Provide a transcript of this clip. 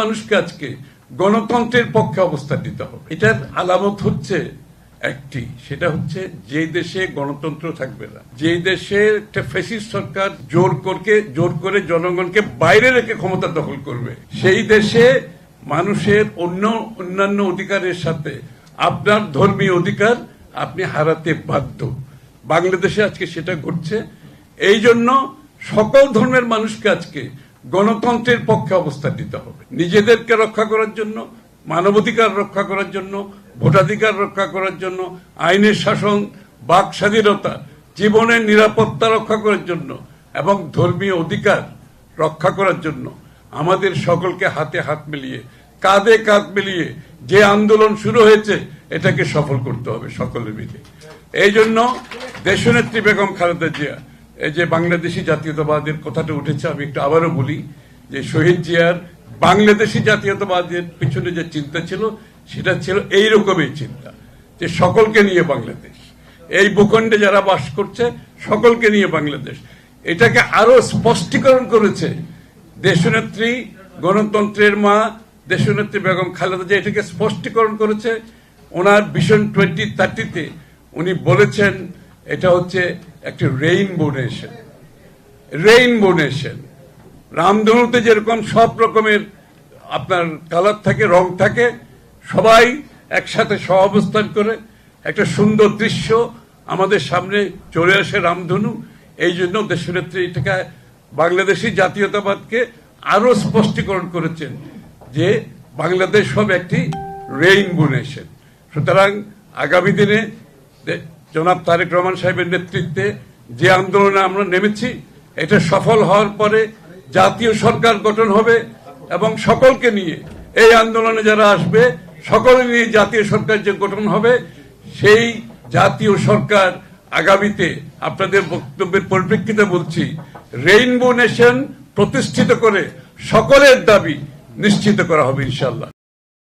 মানুষকে আজকে গণতন্ত্রের পক্ষে অবস্থান নিতে হবে এটার আলামত হচ্ছে একটি সেটা হচ্ছে যে দেশে গণতন্ত্র থাকবে না যে দেশে একটা ফেসিস সরকার জোর করকে জোর করে জনগণকে বাইরে রেখে ক্ষমতা দখল করবে সেই দেশে মানুষের অন্য অন্যান্য অধিকারের সাথে আপনার ধর্মীয় অধিকার আপনি হারাতে বাধ্য বাংলাদেশে আজকে সেটা ঘটছে এই জন্য সকল ধর্মের মানুষকে আজকে গণতন্ত্রের পক্ষে অবস্থান নিতে হবে নিজেদেরকে রক্ষা করার জন্য মানবাধিকার রক্ষা করার জন্য ভোটাধিকার রক্ষা করার জন্য আইনের শাসন বাক স্বাধীনতা জীবনের নিরাপত্তা রক্ষা করার জন্য এবং ধর্মীয় অধিকার রক্ষা করার জন্য আমাদের সকলকে হাতে হাত মিলিয়ে কাঁধে কাঁধ মিলিয়ে যে আন্দোলন শুরু হয়েছে এটাকে সফল করতে হবে সকলে মিলে এই জন্য দেশনেত্রী বেগম খালেদা জিয়া যে বাংলাদেশি জাতীয়তাবাদের কথাটা উঠেছে আমি একটু আবারও বলি যে শহীদ জিয়ার বাংলাদেশি জাতীয়তাবাদের পিছনে যে চিন্তা ছিল সেটা ছিল এই রকমের চিন্তা যে সকলকে নিয়ে বাংলাদেশ এই ভূখণ্ডে যারা বাস করছে সকলকে নিয়ে বাংলাদেশ এটাকে আরো স্পষ্টীকরণ করেছে দেশনেত্রী গণতন্ত্রের মা দেশনেত্রী বেগম খালেদা জিয়া এটাকে স্পষ্টীকরণ করেছে ওনার ভিশন টোয়েন্টি থার্টিতে উনি বলেছেন এটা হচ্ছে একটি রেইনবো নেশন রেইনবো নেশন রামধনুতে যেরকম সব রকমের আপনার কালার থাকে রং থাকে সবাই একসাথে সহাবস্থান করে একটা সুন্দর দৃশ্য আমাদের সামনে চলে আসে রামধনু এই জন্য দেশনেত্রী এটাকে বাংলাদেশি জাতীয়তাবাদকে আরো স্পষ্টীকরণ করেছেন যে বাংলাদেশ সব একটি রেইনবো নেশন সুতরাং আগামী দিনে জনাব তারেক রহমান সাহেবের নেতৃত্বে যে আন্দোলনে আমরা নেমেছি এটা সফল হওয়ার পরে জাতীয় সরকার গঠন হবে এবং সকলকে নিয়ে এই আন্দোলনে যারা আসবে সকলে নিয়ে জাতীয় সরকার যে গঠন হবে সেই জাতীয় সরকার আগামীতে আপনাদের বক্তব্যের পরিপ্রেক্ষিতে বলছি রেইনবো নেশন প্রতিষ্ঠিত করে সকলের দাবি নিশ্চিত করা হবে ইনশাল্লাহ